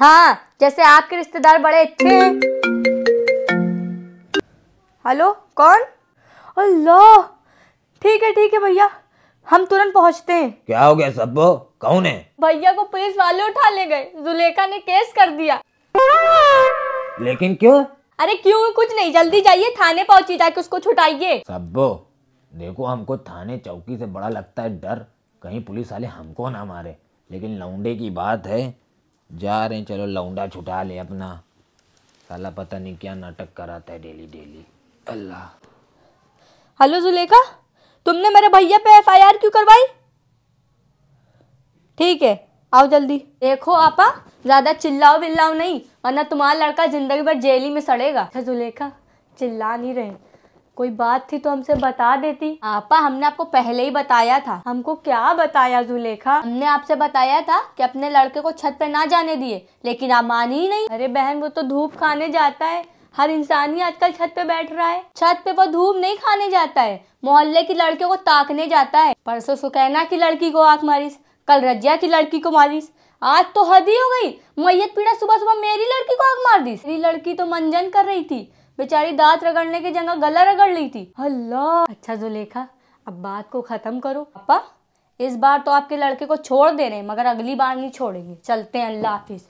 हाँ जैसे आपके रिश्तेदार बड़े अच्छे हैं हेलो कौन अल्लाह ठीक है ठीक है भैया हम तुरंत पहुंचते हैं क्या हो गया सब कौन है भैया को पुलिस वाले उठा ले गए जुलेखा ने केस कर दिया लेकिन क्यों अरे क्यों कुछ नहीं जल्दी जाइए थाने पहुंची जाके उसको छुटाइए सबो देखो हमको थाने चौकी से बड़ा लगता है डर कहीं पुलिस वाले हमको ना मारे लेकिन लौंडे की बात है जा रहे हैं चलो लौंडा छुटा ले अपना साला पता नहीं क्या नाटक कराता है डेली डेली अल्लाह हेलो जुलेखा तुमने मेरे भैया पे एफआईआर क्यों करवाई ठीक है आओ जल्दी देखो आपा ज्यादा चिल्लाओ बिल्लाओ नहीं वरना तुम्हारा लड़का जिंदगी भर जेल ही में सड़ेगा अच्छा जुलेखा चिल्ला नहीं रहे कोई बात थी तो हमसे बता देती आपा हमने आपको पहले ही बताया था हमको क्या बताया जुलेखा हमने आपसे बताया था कि अपने लड़के को छत पे ना जाने दिए लेकिन आप मान ही नहीं अरे बहन वो तो धूप खाने जाता है हर इंसान ही आजकल छत पे बैठ रहा है छत पे वो धूप नहीं खाने जाता है मोहल्ले की लड़कियों को ताकने जाता है परसों सुकैना की लड़की को आंख मारिस कल रजिया की लड़की को मारिस आज तो हद ही हो गई मैयत पीड़ा सुबह सुबह मेरी लड़की को आग मार दी मेरी लड़की तो मंजन कर रही थी बेचारी दांत रगड़ने की जगह गला रगड़ ली थी अल्लाह अच्छा जुलेखा अब बात को ख़त्म करो पापा इस बार तो आपके लड़के को छोड़ दे रहे हैं मगर अगली बार नहीं छोड़ेंगे चलते हैं अल्लाह हाफिज़